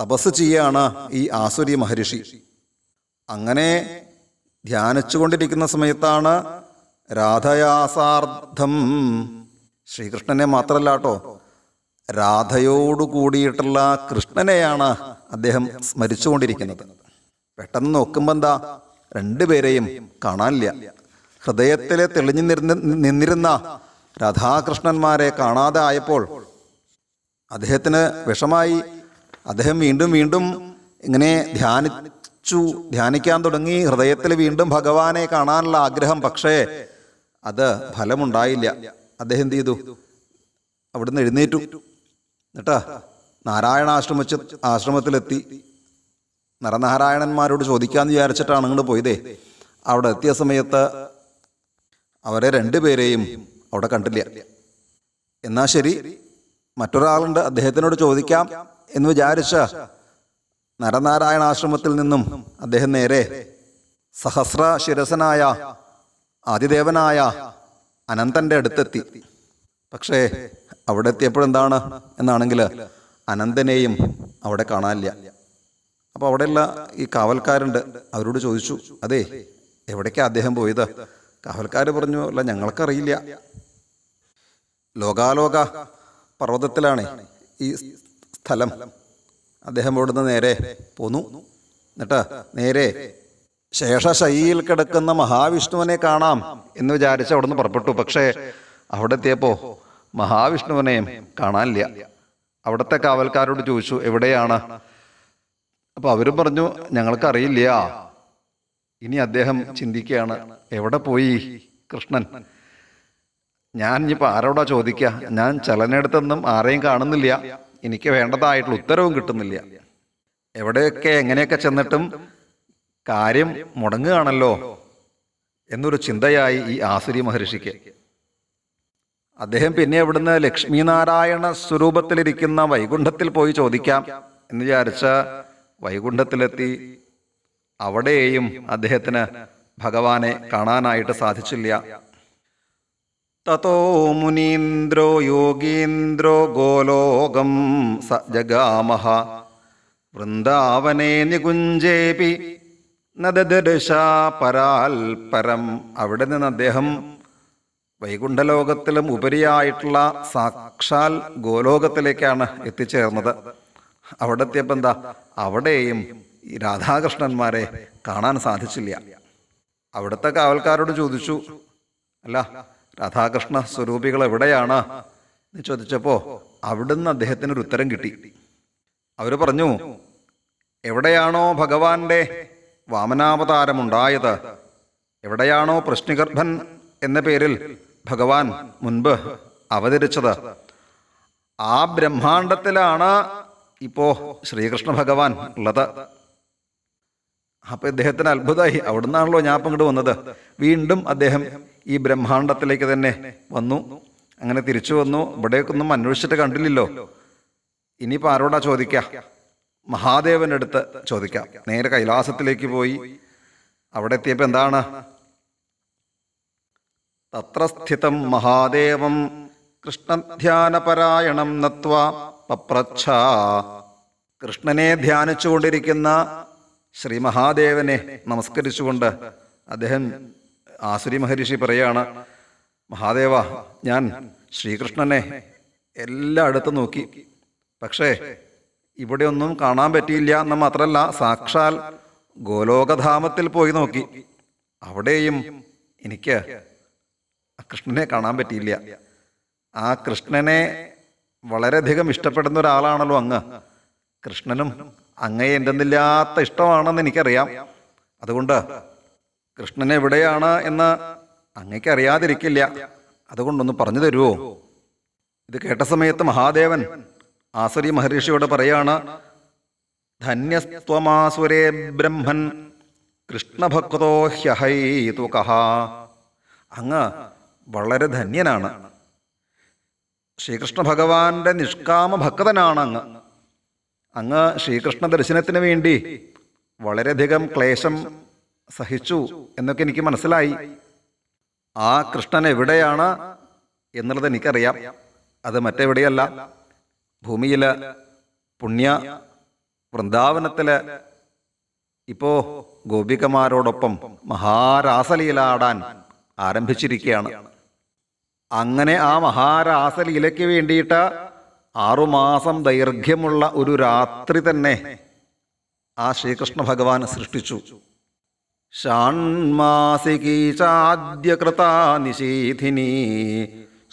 തപസ് ചെയ്യാണ് ഈ ആസുരി മഹർഷി അങ്ങനെ ധ്യാനിച്ചുകൊണ്ടിരിക്കുന്ന സമയത്താണ് രാധയാസാർദ്ധം ശ്രീകൃഷ്ണനെ മാത്രല്ല കേട്ടോ രാധയോടു കൂടിയിട്ടുള്ള കൃഷ്ണനെയാണ് അദ്ദേഹം സ്മരിച്ചുകൊണ്ടിരിക്കുന്നത് പെട്ടെന്ന് നോക്കുമ്പോൾ എന്താ രണ്ടുപേരെയും കാണാനില്ല ഹൃദയത്തിലെ തെളിഞ്ഞു നിന്നിരുന്ന രാധാകൃഷ്ണന്മാരെ കാണാതെ ആയപ്പോൾ അദ്ദേഹത്തിന് വിഷമായി അദ്ദേഹം വീണ്ടും വീണ്ടും ഇങ്ങനെ ധ്യാനിച്ചു ധ്യാനിക്കാൻ തുടങ്ങി ഹൃദയത്തിൽ വീണ്ടും ഭഗവാനെ കാണാനുള്ള ആഗ്രഹം പക്ഷേ അത് ഫലമുണ്ടായില്ല അദ്ദേഹം എന്ത് ചെയ്തു അവിടുന്ന് എഴുന്നേറ്റു എന്നിട്ടാ നാരായണ ആശ്രമിച്ച ആശ്രമത്തിലെത്തി നരനാരായണന്മാരോട് ചോദിക്കാമെന്ന് വിചാരിച്ചിട്ടാണ് അങ്ങോട്ട് പോയതേ അവിടെ എത്തിയ സമയത്ത് അവരെ രണ്ടുപേരെയും അവിടെ കണ്ടില്ല എന്നാൽ ശരി മറ്റൊരാളുണ്ട് അദ്ദേഹത്തിനോട് ചോദിക്കാം എന്ന് വിചാരിച്ച നരനാരായണ ആശ്രമത്തിൽ നിന്നും അദ്ദേഹം നേരെ സഹസ്ര ശിരസനായ ആദിദേവനായ അനന്തൻ്റെ അടുത്തെത്തി പക്ഷേ അവിടെ എത്തിയപ്പോഴെന്താണ് എന്നാണെങ്കിൽ അനന്തനെയും അവിടെ കാണാനില്ല അപ്പോൾ അവിടെയുള്ള ഈ കാവൽക്കാരുണ്ട് അവരോട് ചോദിച്ചു അതെ എവിടേക്കാണ് അദ്ദേഹം പോയത് കാവൽക്കാർ പറഞ്ഞു അല്ല ഞങ്ങൾക്കറിയില്ല ലോകാലോക പർവ്വതത്തിലാണ് ഈ സ്ഥലം അദ്ദേഹം അവിടുന്ന് നേരെ പോന്നു എന്നിട്ട് നേരെ ശേഷശയ്യയിൽ കിടക്കുന്ന മഹാവിഷ്ണുവിനെ കാണാം എന്ന് വിചാരിച്ച് നിന്ന് പുറപ്പെട്ടു പക്ഷേ അവിടെ എത്തിയപ്പോ മഹാവിഷ്ണുവിനെയും കാണാനില്ല അവിടുത്തെ കാവൽക്കാരോട് ചോദിച്ചു എവിടെയാണ് അപ്പോൾ അവരും പറഞ്ഞു ഞങ്ങൾക്ക് അറിയില്ല ഇനി അദ്ദേഹം ചിന്തിക്കുകയാണ് എവിടെ പോയി കൃഷ്ണൻ ഞാൻ ഇനിയിപ്പോൾ ആരോടാ ചോദിക്കുക ഞാൻ ചലനെടുത്തൊന്നും ആരെയും കാണുന്നില്ല എനിക്ക് വേണ്ടതായിട്ടുള്ള ഉത്തരവും കിട്ടുന്നില്ല എവിടെയൊക്കെ എങ്ങനെയൊക്കെ ചെന്നിട്ടും കാര്യം മുടങ്ങുകയാണല്ലോ എന്നൊരു ചിന്തയായി ഈ ആസുരി മഹർഷിക്ക് അദ്ദേഹം പിന്നെ അവിടുന്ന് ലക്ഷ്മിനാരായണ സ്വരൂപത്തിലിരിക്കുന്ന വൈകുണ്ഠത്തിൽ പോയി ചോദിക്കാം എന്ന് വിചാരിച്ച വൈകുണ്ഠത്തിലെത്തി അവിടെയും അദ്ദേഹത്തിന് ഭഗവാനെ കാണാനായിട്ട് സാധിച്ചില്ല തതോ മുനീന്ദ്രോ യോഗീന്ദ്രോ ഗോലോകം സ ജഗാമഹ വൃന്ദാവനേ നികുഞ്ചേപി പരം അവിടെ നിന്ന് അദ്ദേഹം വൈകുണ്ഠലോകത്തിലും ഉപരിയായിട്ടുള്ള സാക്ഷാൽ ഗോലോകത്തിലേക്കാണ് എത്തിച്ചേർന്നത് അവിടെ എത്തിയപ്പോൾ എന്താ അവിടെയും ഈ രാധാകൃഷ്ണന്മാരെ കാണാൻ സാധിച്ചില്ല അവിടുത്തെ കാവൽക്കാരോട് ചോദിച്ചു അല്ല രാധാകൃഷ്ണ സ്വരൂപികൾ എവിടെയാണ് എന്ന് ചോദിച്ചപ്പോൾ അവിടുന്ന് അദ്ദേഹത്തിന് ഉത്തരം കിട്ടി അവർ പറഞ്ഞു എവിടെയാണോ ഭഗവാന്റെ വാമനാവതാരമുണ്ടായത് എവിടെയാണോ പ്രശ്നിഗർഭൻ എന്ന പേരിൽ ഭഗവാൻ മുൻപ് അവതരിച്ചത് ആ ബ്രഹ്മാണ്ടത്തിലാണ് ഇപ്പോ ശ്രീകൃഷ്ണ ഭഗവാൻ ഉള്ളത് അപ്പൊ ഇദ്ദേഹത്തിന് അത്ഭുതമായി അവിടുന്നാണല്ലോ ഞാൻ അങ്ങോട്ട് വന്നത് വീണ്ടും അദ്ദേഹം ഈ ബ്രഹ്മാണ്ടത്തിലേക്ക് തന്നെ വന്നു അങ്ങനെ തിരിച്ചു വന്നു ഇവിടേക്കൊന്നും അന്വേഷിച്ചിട്ട് കണ്ടില്ലല്ലോ ഇനിയിപ്പോൾ ആരോടാ ചോദിക്കുക മഹാദേവൻ്റെ അടുത്ത് ചോദിക്കാം നേരെ കൈലാസത്തിലേക്ക് പോയി അവിടെ എത്തിയപ്പോൾ എന്താണ് തത്രസ്ഥിതം മഹാദേവം കൃഷ്ണധ്യാനപരായണം നത്വ പപ്രച്ഛ കൃഷ്ണനെ ധ്യാനിച്ചുകൊണ്ടിരിക്കുന്ന ശ്രീ മഹാദേവനെ നമസ്കരിച്ചുകൊണ്ട് അദ്ദേഹം ആസുരി മഹർഷി പറയാണ് മഹാദേവ ഞാൻ ശ്രീകൃഷ്ണനെ എല്ലായിടത്തും നോക്കി പക്ഷേ ഇവിടെ ഒന്നും കാണാൻ പറ്റിയില്ല എന്ന് മാത്രമല്ല സാക്ഷാൽ ഗോലോകധാമത്തിൽ പോയി നോക്കി അവിടെയും എനിക്ക് കൃഷ്ണനെ കാണാൻ പറ്റിയില്ല ആ കൃഷ്ണനെ വളരെയധികം ഇഷ്ടപ്പെടുന്ന ഒരാളാണല്ലോ അങ്ങ് കൃഷ്ണനും അങ്ങയെ എന്തെന്നില്ലാത്ത ഇഷ്ടമാണെന്ന് എനിക്കറിയാം അതുകൊണ്ട് കൃഷ്ണൻ എവിടെയാണ് എന്ന് അങ്ങയ്ക്ക് അറിയാതിരിക്കില്ല അതുകൊണ്ടൊന്ന് പറഞ്ഞു തരുമോ ഇത് കേട്ട സമയത്ത് മഹാദേവൻ ആസുരി മഹർഷിയോട് പറയാണ് ധന്യസ്ത്വമാസുരേ ബ്രഹ്മൻ കൃഷ്ണഭക്തോ ഹ്യഹൈതു കഹ അങ്ങ് വളരെ ധന്യനാണ് ശ്രീകൃഷ്ണ ഭഗവാന്റെ നിഷ്കാമ ഭക്തനാണ് അങ്ങ് അങ്ങ് ശ്രീകൃഷ്ണ ദർശനത്തിന് വേണ്ടി വളരെയധികം ക്ലേശം സഹിച്ചു എന്നൊക്കെ എനിക്ക് മനസ്സിലായി ആ കൃഷ്ണൻ എവിടെയാണ് എന്നുള്ളത് എനിക്കറിയാം അത് മറ്റെവിടെയല്ല ഭൂമിയിലെ പുണ്യ വൃന്ദാവനത്തിലെ ഇപ്പോൾ ഗോപികമാരോടൊപ്പം മഹാരാസലീലാടാൻ ആരംഭിച്ചിരിക്കുകയാണ് അങ്ങനെ ആ മഹാരാസലീലയ്ക്ക് വേണ്ടിയിട്ട് ആറുമാസം ദൈർഘ്യമുള്ള ഒരു രാത്രി തന്നെ ആ ശ്രീകൃഷ്ണ ഭഗവാൻ സൃഷ്ടിച്ചു ഷാൺമാസികീചാദ്യകൃതാ നിഷീധിനി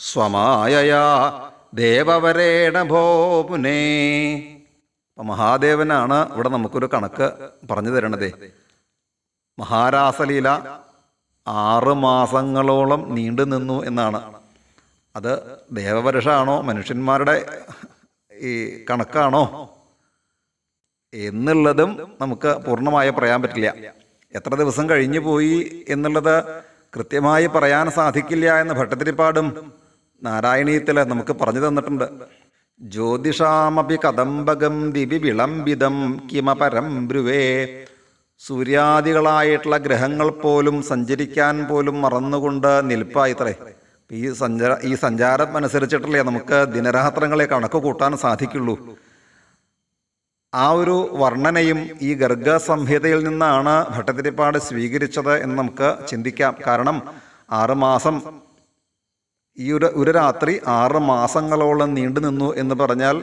സ്വമായയാ ദേവവരേണ ഭോപുനേ അപ്പം മഹാദേവനാണ് ഇവിടെ നമുക്കൊരു കണക്ക് പറഞ്ഞു തരണതേ മഹാരാസലീല ആറ് മാസങ്ങളോളം നീണ്ടു നിന്നു എന്നാണ് അത് ദേവപരുഷാണോ മനുഷ്യന്മാരുടെ ഈ കണക്കാണോ എന്നുള്ളതും നമുക്ക് പൂർണ്ണമായി പറയാൻ പറ്റില്ല എത്ര ദിവസം കഴിഞ്ഞു പോയി എന്നുള്ളത് കൃത്യമായി പറയാൻ സാധിക്കില്ല എന്ന് ഭട്ടത്തിരിപ്പാടും നാരായണീയത്തിൽ നമുക്ക് പറഞ്ഞു തന്നിട്ടുണ്ട് ജ്യോതിഷാമപി കദംബകം ദിവി വിളംബിതം കിമപരം ബ്രുവേ സൂര്യാദികളായിട്ടുള്ള ഗ്രഹങ്ങൾ പോലും സഞ്ചരിക്കാൻ പോലും മറന്നുകൊണ്ട് നിൽപ്പായിത്രേ ഈ സഞ്ചാര ഈ സഞ്ചാരം അനുസരിച്ചിട്ടല്ലേ നമുക്ക് ദിനരാത്രങ്ങളെ കണക്ക് കൂട്ടാൻ സാധിക്കുള്ളൂ ആ ഒരു വർണ്ണനയും ഈ ഗർഗ സംഹിതയിൽ നിന്നാണ് ഭട്ടതിരിപ്പാട് സ്വീകരിച്ചത് എന്ന് നമുക്ക് ചിന്തിക്കാം കാരണം ആറുമാസം ഈ ഒരു ഒരു രാത്രി ആറ് മാസങ്ങളോളം നീണ്ടു നിന്നു എന്ന് പറഞ്ഞാൽ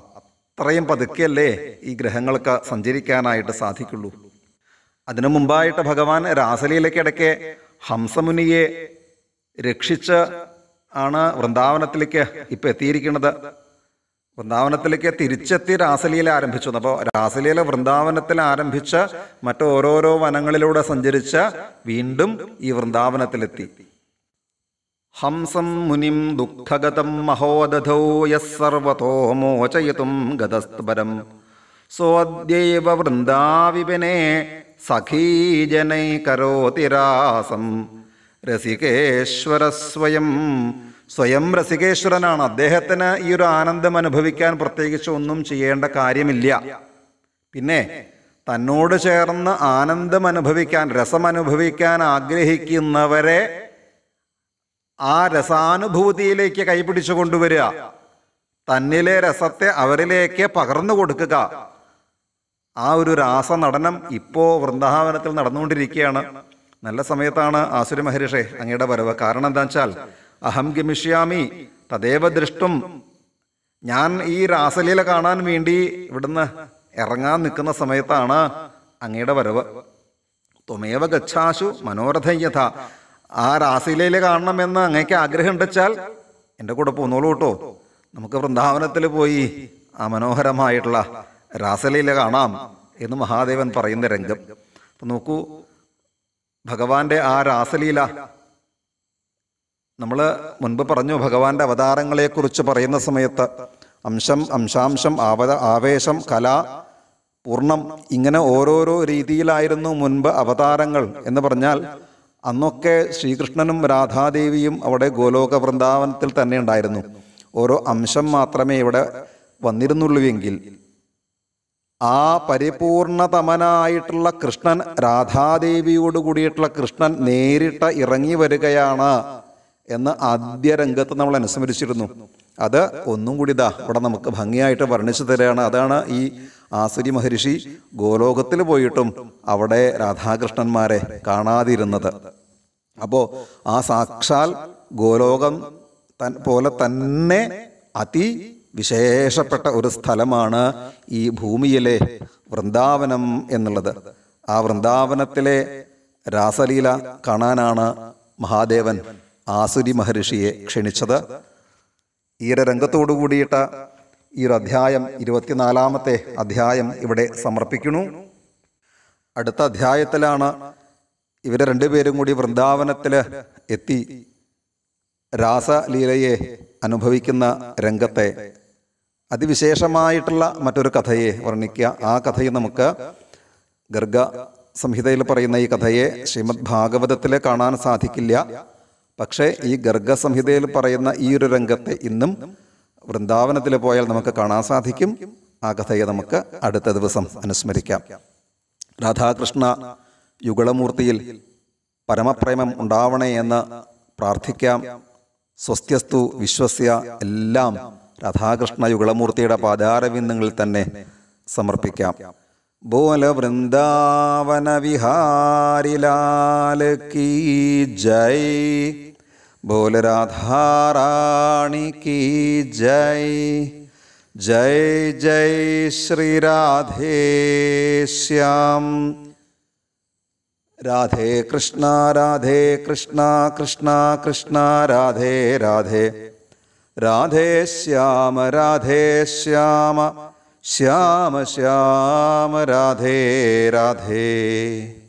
അത്രയും പതുക്കെയല്ലേ ഈ ഗ്രഹങ്ങൾക്ക് സഞ്ചരിക്കാനായിട്ട് സാധിക്കുള്ളൂ അതിനു മുമ്പായിട്ട് ഭഗവാൻ രാസലീലയ്ക്കിടയ്ക്ക് ഹംസമുനിയെ രക്ഷിച്ച് ആണ് വൃന്ദാവനത്തിലേക്ക് ഇപ്പം എത്തിയിരിക്കുന്നത് വൃന്ദാവനത്തിലേക്ക് തിരിച്ചെത്തി രാസലീല ആരംഭിച്ചു അപ്പോൾ രാസലീല വൃന്ദാവനത്തിൽ ആരംഭിച്ച് മറ്റോരോരോ വനങ്ങളിലൂടെ സഞ്ചരിച്ച് വീണ്ടും ഈ വൃന്ദാവനത്തിലെത്തി ഹംസം മുനിം ദുഃഖഗതം മഹോദധോ യസ്സർവതോ മോചയിതും സോദ്യവ സോദ്യൈവ സഖീജനൈകരോതിരാസം സഖീജനൈ രസികേശ്വര സ്വയം സ്വയം രസികേശ്വരനാണ് അദ്ദേഹത്തിന് ഈ ഒരു ആനന്ദം അനുഭവിക്കാൻ പ്രത്യേകിച്ച് ഒന്നും ചെയ്യേണ്ട കാര്യമില്ല പിന്നെ തന്നോട് ചേർന്ന് ആനന്ദം അനുഭവിക്കാൻ രസം അനുഭവിക്കാൻ ആഗ്രഹിക്കുന്നവരെ ആ രസാനുഭൂതിയിലേക്ക് കൈപിടിച്ചു കൊണ്ടുവരിക തന്നിലെ രസത്തെ അവരിലേക്ക് പകർന്നു കൊടുക്കുക ആ ഒരു രാസനടനം ഇപ്പോൾ വൃന്ദാവനത്തിൽ നടന്നുകൊണ്ടിരിക്കുകയാണ് നല്ല സമയത്താണ് ആസുരി മഹർഷെ അങ്ങയുടെ വരവ് കാരണം എന്താ വെച്ചാൽ അഹം ഗമിഷ്യാമി തദേവ ദൃഷ്ടും ഞാൻ ഈ രാസലീല കാണാൻ വേണ്ടി ഇവിടുന്ന് ഇറങ്ങാൻ നിൽക്കുന്ന സമയത്താണ് അങ്ങയുടെ വരവ് ത്വമേവ ഗച്ഛാശു മനോരഥയ്യഥ ആ റാസിലയിൽ കാണണമെന്ന് അങ്ങേക്ക് ആഗ്രഹം ഉണ്ടെച്ചാൽ എൻ്റെ കൂടെ പോന്നോളൂ കേട്ടോ നമുക്ക് വൃന്ദാവനത്തിൽ പോയി ആ മനോഹരമായിട്ടുള്ള റാസലയിൽ കാണാം എന്ന് മഹാദേവൻ പറയുന്ന രംഗം അപ്പം നോക്കൂ ഭഗവാന്റെ ആ രാസലീല നമ്മൾ മുൻപ് പറഞ്ഞു ഭഗവാന്റെ അവതാരങ്ങളെക്കുറിച്ച് പറയുന്ന സമയത്ത് അംശം അംശാംശം ആവ ആവേശം കല പൂർണ്ണം ഇങ്ങനെ ഓരോരോ രീതിയിലായിരുന്നു മുൻപ് അവതാരങ്ങൾ എന്ന് പറഞ്ഞാൽ അന്നൊക്കെ ശ്രീകൃഷ്ണനും രാധാദേവിയും അവിടെ ഗോലോക വൃന്ദാവനത്തിൽ തന്നെ ഉണ്ടായിരുന്നു ഓരോ അംശം മാത്രമേ ഇവിടെ വന്നിരുന്നുള്ളൂവെങ്കിൽ ആ പരിപൂർണതമനായിട്ടുള്ള കൃഷ്ണൻ രാധാദേവിയോട് കൂടിയിട്ടുള്ള കൃഷ്ണൻ നേരിട്ട് ഇറങ്ങി വരികയാണ് എന്ന് ആദ്യ രംഗത്ത് നമ്മൾ അനുസ്മരിച്ചിരുന്നു അത് ഒന്നും കൂടി ഇതാ ഇവിടെ നമുക്ക് ഭംഗിയായിട്ട് വർണ്ണിച്ചു തരികയാണ് അതാണ് ഈ ആസുരി മഹർഷി ഗോലോകത്തിൽ പോയിട്ടും അവിടെ രാധാകൃഷ്ണന്മാരെ കാണാതിരുന്നത് അപ്പോൾ ആ സാക്ഷാൽ ഗോലോകം തൻ പോലെ തന്നെ അതി വിശേഷപ്പെട്ട ഒരു സ്ഥലമാണ് ഈ ഭൂമിയിലെ വൃന്ദാവനം എന്നുള്ളത് ആ വൃന്ദാവനത്തിലെ രാസലീല കാണാനാണ് മഹാദേവൻ ആസുരി മഹർഷിയെ ക്ഷണിച്ചത് ഈര രംഗത്തോടു കൂടിയിട്ട ഈ ഒരു അധ്യായം ഇരുപത്തിനാലാമത്തെ അധ്യായം ഇവിടെ സമർപ്പിക്കുന്നു അടുത്ത അധ്യായത്തിലാണ് ഇവരെ രണ്ടുപേരും കൂടി വൃന്ദാവനത്തിൽ എത്തി രാസലീലയെ അനുഭവിക്കുന്ന രംഗത്തെ അതിവിശേഷമായിട്ടുള്ള മറ്റൊരു കഥയെ വർണ്ണിക്കുക ആ കഥയെ നമുക്ക് ഗർഗ സംഹിതയിൽ പറയുന്ന ഈ കഥയെ ശ്രീമദ് ഭാഗവതത്തിൽ കാണാൻ സാധിക്കില്ല പക്ഷേ ഈ ഗർഗ സംഹിതയിൽ പറയുന്ന ഈ ഒരു രംഗത്തെ ഇന്നും വൃന്ദാവനത്തിൽ പോയാൽ നമുക്ക് കാണാൻ സാധിക്കും ആ കഥയെ നമുക്ക് അടുത്ത ദിവസം അനുസ്മരിക്കാം രാധാകൃഷ്ണ യുഗളമൂർത്തിയിൽ പരമപ്രേമം ഉണ്ടാവണേ എന്ന് പ്രാർത്ഥിക്കാം സ്വസ്ഥ്യസ്തു വിശ്വസ്യ എല്ലാം രാധാകൃഷ്ണ യുഗളമൂർത്തിയുടെ പാദാരവിന്ദങ്ങളിൽ തന്നെ സമർപ്പിക്കാം ബോല വൃന്ദാവന വിഹാരിലാൽ കീ ജൈ बोल राधा रानी की जय जय जय श्री राधे श्याम राधे कृष्णा राधे कृष्णा कृष्णा कृष्णा राधे राधे राधे श्याम राधे श्याम श्याम श्याम राधे राधे